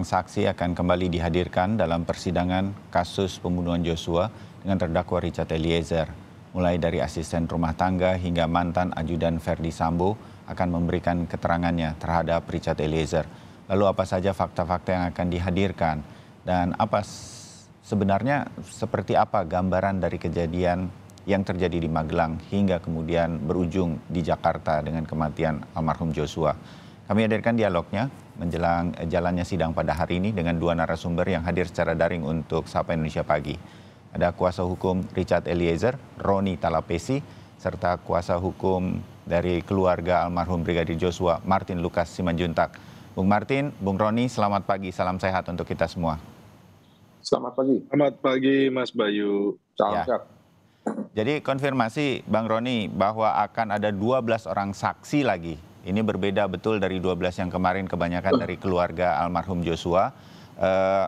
orang saksi akan kembali dihadirkan dalam persidangan kasus pembunuhan Joshua dengan terdakwa Richard Eliezer. Mulai dari asisten rumah tangga hingga mantan ajudan Ferdi Sambo akan memberikan keterangannya terhadap Richard Eliezer. Lalu apa saja fakta-fakta yang akan dihadirkan dan apa sebenarnya seperti apa gambaran dari kejadian yang terjadi di Magelang hingga kemudian berujung di Jakarta dengan kematian almarhum Joshua. Kami hadirkan dialognya menjelang eh, jalannya sidang pada hari ini dengan dua narasumber yang hadir secara daring untuk Sapa Indonesia Pagi. Ada kuasa hukum Richard Eliezer, Roni Talapesi, serta kuasa hukum dari keluarga almarhum Brigadir Joshua, Martin Lukas Simanjuntak. Bung Martin, Bung Roni, selamat pagi, salam sehat untuk kita semua. Selamat pagi. Selamat pagi, Mas Bayu. Salam ya. sehat. Jadi konfirmasi Bang Roni bahwa akan ada 12 orang saksi lagi ini berbeda betul dari 12 yang kemarin kebanyakan dari keluarga almarhum Joshua. Eh,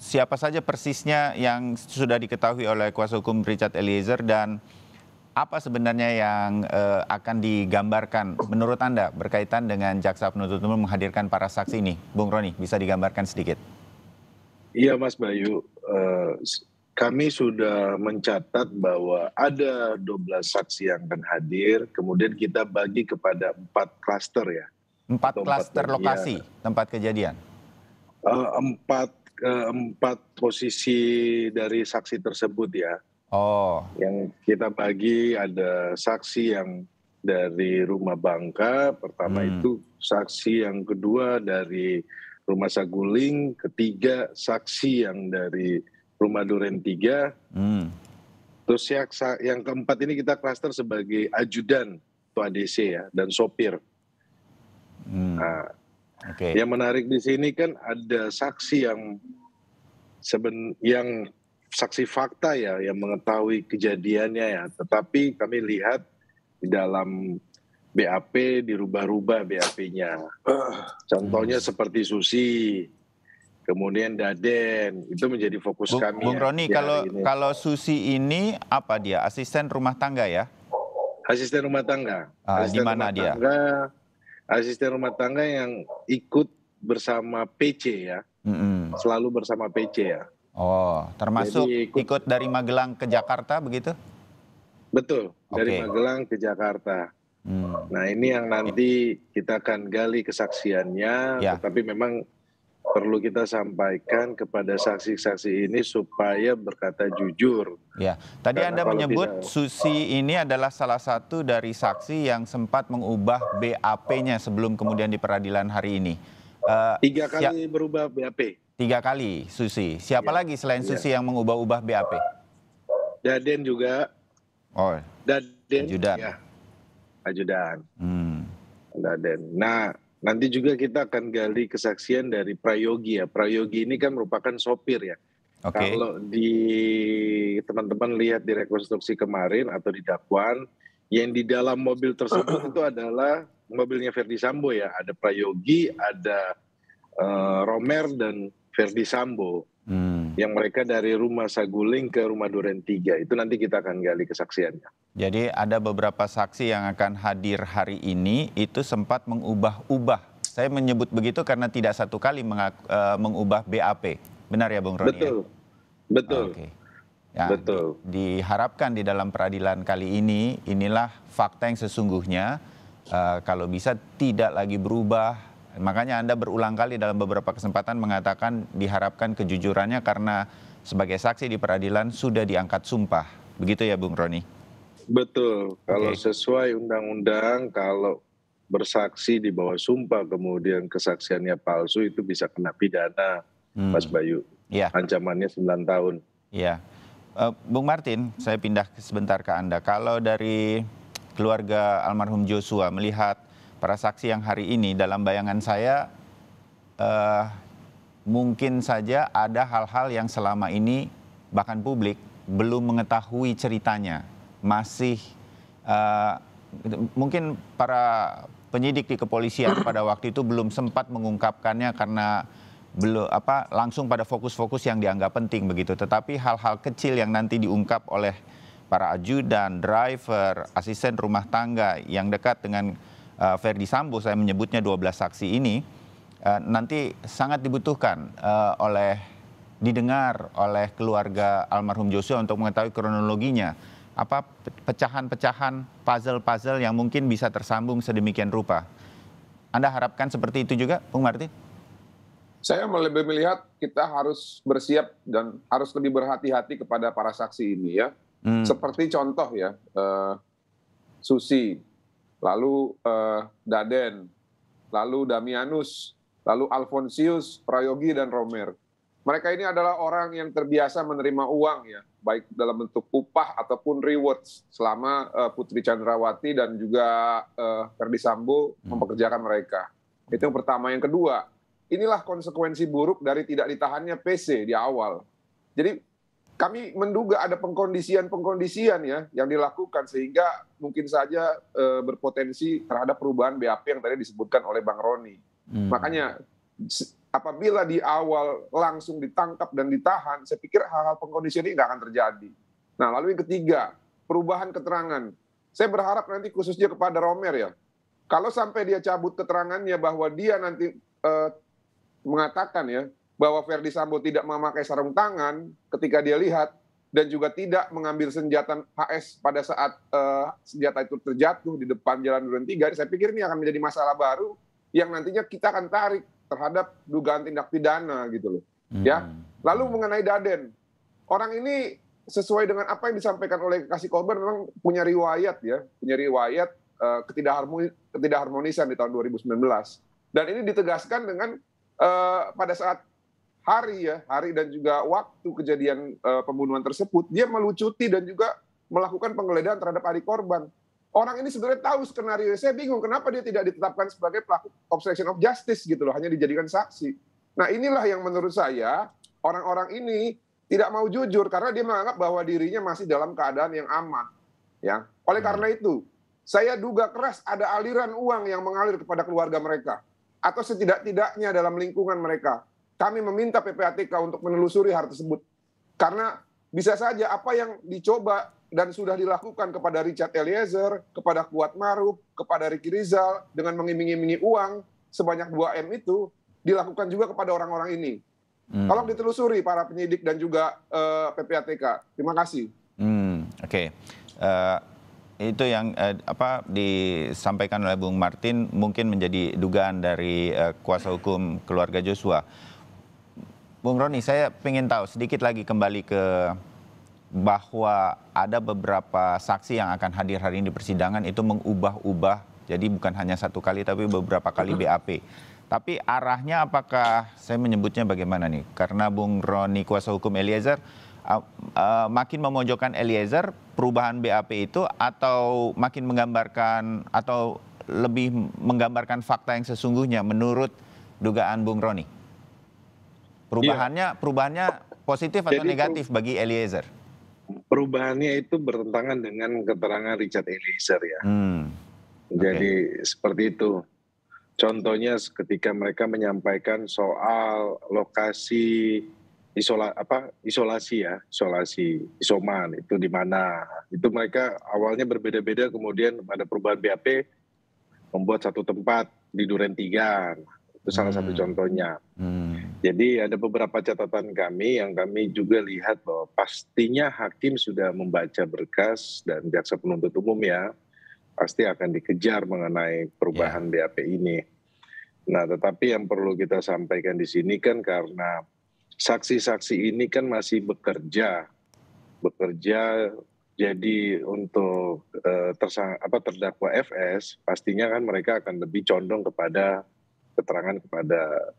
siapa saja persisnya yang sudah diketahui oleh kuasa hukum Richard Eliezer dan apa sebenarnya yang eh, akan digambarkan menurut Anda berkaitan dengan jaksa penuntut umum menghadirkan para saksi ini? Bung Roni, bisa digambarkan sedikit? Iya Mas Bayu, uh, kami sudah mencatat bahwa ada 12 saksi yang akan hadir, kemudian kita bagi kepada empat klaster ya. Empat klaster lokasi ya. tempat kejadian. Eh, empat eh, empat posisi dari saksi tersebut ya. Oh. Yang kita bagi ada saksi yang dari rumah Bangka, pertama hmm. itu saksi yang kedua dari rumah Saguling, ketiga saksi yang dari Rumah Duren 3. Hmm. Terus yang, yang keempat ini kita klaster sebagai ajudan atau ADC ya dan sopir. Hmm. Nah, okay. Yang menarik di sini kan ada saksi yang seben yang saksi fakta ya yang mengetahui kejadiannya ya. Tetapi kami lihat di dalam BAP dirubah-rubah BAP-nya. Hmm. contohnya hmm. seperti Susi kemudian Daden itu menjadi fokus Bu, kami. Bung ya, kalau ini. kalau Susi ini apa dia asisten rumah tangga ya? Asisten rumah tangga. Ah, asisten di mana rumah dia? Tangga, asisten rumah tangga yang ikut bersama PC ya, mm -hmm. selalu bersama PC ya. Oh, termasuk Jadi ikut, ikut dari Magelang ke Jakarta begitu? Betul, okay. dari Magelang ke Jakarta. Hmm. Nah ini yang nanti kita akan gali kesaksiannya, ya. tapi memang perlu kita sampaikan kepada saksi-saksi ini supaya berkata jujur. Ya, tadi Karena Anda menyebut tidak... Susi ini adalah salah satu dari saksi yang sempat mengubah BAP-nya sebelum kemudian di peradilan hari ini. Uh, tiga kali siap... berubah BAP. Tiga kali Susi. Siapa ya, lagi selain ya. Susi yang mengubah-ubah BAP? Daden juga. Oh. Daden. Ajudan. Ya. Ajudan. Hmm. Daden. Nah, Nanti juga kita akan gali kesaksian dari Prayogi ya. Prayogi ini kan merupakan sopir ya. Okay. Kalau di teman-teman lihat di rekonstruksi kemarin atau di dakwaan, yang di dalam mobil tersebut itu adalah mobilnya Verdi Sambo ya. Ada Prayogi, ada uh, Romer dan Verdi Sambo. Hmm. Yang mereka dari rumah Saguling ke rumah Duren 3. Itu nanti kita akan gali kesaksiannya. Jadi ada beberapa saksi yang akan hadir hari ini itu sempat mengubah-ubah. Saya menyebut begitu karena tidak satu kali mengaku, uh, e, mengubah BAP. Benar ya Bung Roni? Betul. Ya? Betul. Oh, okay. Ya, Betul. Di, diharapkan di dalam peradilan kali ini inilah fakta yang sesungguhnya uh, kalau bisa tidak lagi berubah Makanya Anda berulang kali dalam beberapa kesempatan mengatakan diharapkan kejujurannya karena sebagai saksi di peradilan sudah diangkat sumpah. Begitu ya Bung Roni? Betul. Kalau okay. sesuai undang-undang, kalau bersaksi di bawah sumpah kemudian kesaksiannya palsu itu bisa kena pidana, hmm. Mas Bayu. Ya. Ancamannya 9 tahun. Ya, Uh, Bung Martin, saya pindah sebentar ke Anda. Kalau dari keluarga almarhum Joshua melihat para saksi yang hari ini dalam bayangan saya uh, mungkin saja ada hal-hal yang selama ini bahkan publik belum mengetahui ceritanya masih uh, mungkin para penyidik di kepolisian pada waktu itu belum sempat mengungkapkannya karena belum apa langsung pada fokus-fokus yang dianggap penting begitu. Tetapi hal-hal kecil yang nanti diungkap oleh para ajudan, driver, asisten rumah tangga yang dekat dengan uh, Sambo, saya menyebutnya 12 saksi ini, uh, nanti sangat dibutuhkan uh, oleh didengar oleh keluarga almarhum Joshua untuk mengetahui kronologinya apa pecahan-pecahan puzzle-puzzle yang mungkin bisa tersambung sedemikian rupa. Anda harapkan seperti itu juga, Bung Martin? Saya lebih melihat kita harus bersiap dan harus lebih berhati-hati kepada para saksi ini ya. Hmm. Seperti contoh ya, uh, Susi, lalu uh, Daden, lalu Damianus, lalu Alfonsius, Prayogi, dan Romer. Mereka ini adalah orang yang terbiasa menerima uang ya baik dalam bentuk upah ataupun rewards selama uh, Putri Chandrawati dan juga uh, Ferdi Sambo hmm. mempekerjakan mereka. Itu yang pertama. Yang kedua, inilah konsekuensi buruk dari tidak ditahannya PC di awal. Jadi kami menduga ada pengkondisian-pengkondisian ya yang dilakukan sehingga mungkin saja e, berpotensi terhadap perubahan BAP yang tadi disebutkan oleh Bang Roni. Hmm. Makanya apabila di awal langsung ditangkap dan ditahan, saya pikir hal-hal pengkondisian ini nggak akan terjadi. Nah, lalu yang ketiga, perubahan keterangan. Saya berharap nanti khususnya kepada Romer ya, kalau sampai dia cabut keterangannya bahwa dia nanti eh, mengatakan ya bahwa Verdi Sambo tidak memakai sarung tangan ketika dia lihat dan juga tidak mengambil senjata HS pada saat eh, senjata itu terjatuh di depan Jalan Duren Tiga, saya pikir ini akan menjadi masalah baru yang nantinya kita akan tarik terhadap dugaan tindak pidana gitu loh. Hmm. Ya. Lalu mengenai Daden, orang ini sesuai dengan apa yang disampaikan oleh kasih korban memang punya riwayat ya, punya riwayat uh, eh, ketidakharmoni ketidakharmonisan di tahun 2019. Dan ini ditegaskan dengan uh, pada saat hari ya, hari dan juga waktu kejadian uh, pembunuhan tersebut, dia melucuti dan juga melakukan penggeledahan terhadap adik korban orang ini sebenarnya tahu skenario saya bingung kenapa dia tidak ditetapkan sebagai pelaku obstruction of justice gitu loh hanya dijadikan saksi nah inilah yang menurut saya orang-orang ini tidak mau jujur karena dia menganggap bahwa dirinya masih dalam keadaan yang aman ya oleh hmm. karena itu saya duga keras ada aliran uang yang mengalir kepada keluarga mereka atau setidak-tidaknya dalam lingkungan mereka kami meminta PPATK untuk menelusuri hal tersebut karena bisa saja apa yang dicoba dan sudah dilakukan kepada Richard Eliezer, kepada Kuat Maruf, kepada Ricky Rizal dengan mengiming-imingi uang sebanyak 2 M itu dilakukan juga kepada orang-orang ini. Hmm. Tolong ditelusuri para penyidik dan juga uh, eh, PPATK. Terima kasih. Hmm, oke. Okay. Uh eh, itu yang eh, apa disampaikan oleh Bung Martin mungkin menjadi dugaan dari eh, kuasa hukum keluarga Joshua. Bung Roni, saya ingin tahu sedikit lagi kembali ke bahwa ada beberapa saksi yang akan hadir hari ini di persidangan itu mengubah-ubah jadi bukan hanya satu kali tapi beberapa kali BAP. Tapi arahnya apakah saya menyebutnya bagaimana nih? Karena Bung Roni kuasa hukum Eliezer uh, uh, makin memojokkan Eliezer perubahan BAP itu atau makin menggambarkan atau lebih menggambarkan fakta yang sesungguhnya menurut dugaan Bung Roni. Iya. Perubahannya perubahannya positif atau Jadi, negatif bagi Eliezer? perubahannya itu bertentangan dengan keterangan Richard Eliezer ya. Hmm. Jadi seperti itu. Contohnya ketika mereka menyampaikan soal lokasi isola apa isolasi ya isolasi isoman itu di mana itu mereka awalnya berbeda-beda kemudian ada perubahan BAP membuat satu tempat di Duren Tiga itu salah hmm. satu contohnya. Hmm. Jadi ada beberapa catatan kami yang kami juga lihat bahwa pastinya hakim sudah membaca berkas dan jaksa penuntut umum ya pasti akan dikejar mengenai perubahan yeah. BAP ini. Nah, tetapi yang perlu kita sampaikan di sini kan karena saksi-saksi ini kan masih bekerja, bekerja jadi untuk uh, tersang apa terdakwa FS pastinya kan mereka akan lebih condong kepada keterangan kepada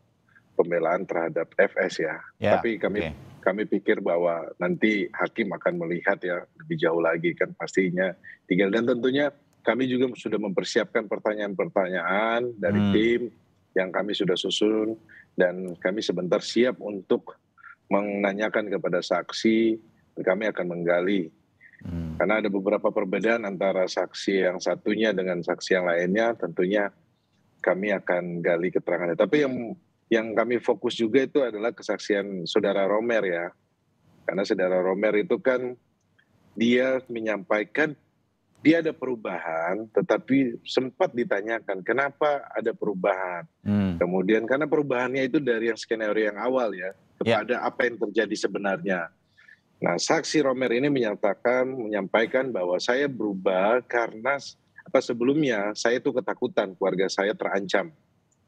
pembelaan terhadap FS ya. ya Tapi kami okay. kami pikir bahwa nanti hakim akan melihat ya lebih jauh lagi kan pastinya tinggal dan tentunya kami juga sudah mempersiapkan pertanyaan-pertanyaan dari hmm. tim yang kami sudah susun dan kami sebentar siap untuk menanyakan kepada saksi kami akan menggali hmm. karena ada beberapa perbedaan antara saksi yang satunya dengan saksi yang lainnya tentunya kami akan gali keterangannya tapi yang yang kami fokus juga itu adalah kesaksian saudara Romer ya. Karena saudara Romer itu kan dia menyampaikan dia ada perubahan, tetapi sempat ditanyakan kenapa ada perubahan. Hmm. Kemudian karena perubahannya itu dari yang skenario yang awal ya, ya. kepada yeah. apa yang terjadi sebenarnya. Nah, saksi Romer ini menyatakan menyampaikan bahwa saya berubah karena apa sebelumnya saya itu ketakutan keluarga saya terancam.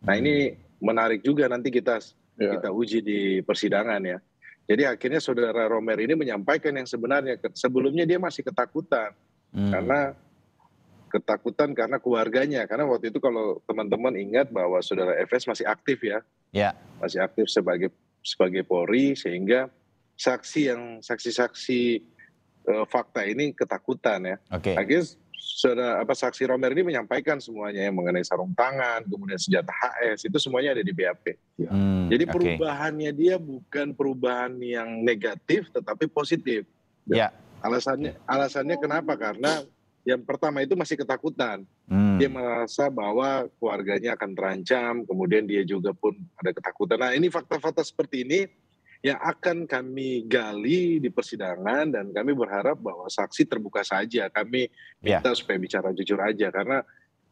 Nah, ini hmm menarik juga nanti kita yeah. kita uji di persidangan ya. Jadi akhirnya saudara Romer ini menyampaikan yang sebenarnya. Sebelumnya dia masih ketakutan hmm. karena ketakutan karena keluarganya. Karena waktu itu kalau teman-teman ingat bahwa saudara FS masih aktif ya, Yeah. masih aktif sebagai sebagai Polri sehingga saksi yang saksi-saksi uh, fakta ini ketakutan ya. Okay saudara apa saksi Romer ini menyampaikan semuanya yang mengenai sarung tangan, kemudian senjata HS itu semuanya ada di BAP. Ya. Hmm, Jadi perubahannya dia bukan perubahan yang negatif tetapi positif. Ya. ya. Alasannya ya. alasannya kenapa? Karena yang pertama itu masih ketakutan. Hmm. Dia merasa bahwa keluarganya akan terancam, kemudian dia juga pun ada ketakutan. Nah, ini fakta-fakta seperti ini yang akan kami gali di persidangan dan kami berharap bahwa saksi terbuka saja. Kami ya. minta yeah. supaya bicara jujur aja karena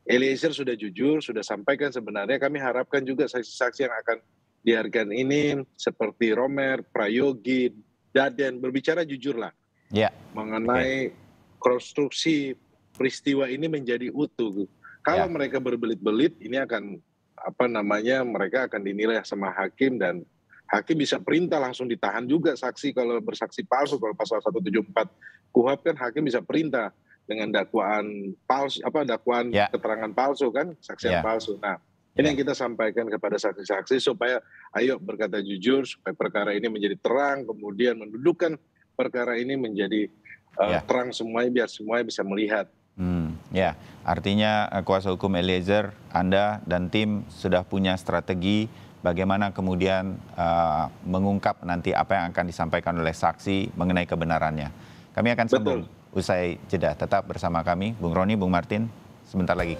Eliezer sudah jujur, sudah sampaikan sebenarnya kami harapkan juga saksi-saksi yang akan dihargai ini seperti Romer, Prayogi, Daden berbicara jujurlah yeah. mengenai okay. konstruksi peristiwa ini menjadi utuh. Kalau yeah. mereka berbelit-belit ini akan apa namanya mereka akan dinilai sama hakim dan hakim bisa perintah langsung ditahan juga saksi kalau bersaksi palsu kalau pasal 174 Kuhap kan hakim bisa perintah dengan dakwaan palsu apa dakwaan yeah. keterangan palsu kan saksi yeah. palsu. Nah, ya. ini yang kita sampaikan kepada saksi-saksi supaya ayo berkata jujur supaya perkara ini menjadi terang kemudian mendudukkan perkara ini menjadi uh, eh, yeah. terang semuanya biar semuanya bisa melihat. Hmm, ya, artinya eh, kuasa hukum Eliezer, Anda dan tim sudah punya strategi bagaimana kemudian uh, mengungkap nanti apa yang akan disampaikan oleh saksi mengenai kebenarannya. Kami akan sambung usai jeda. Tetap bersama kami, Bung Roni, Bung Martin. Sebentar lagi.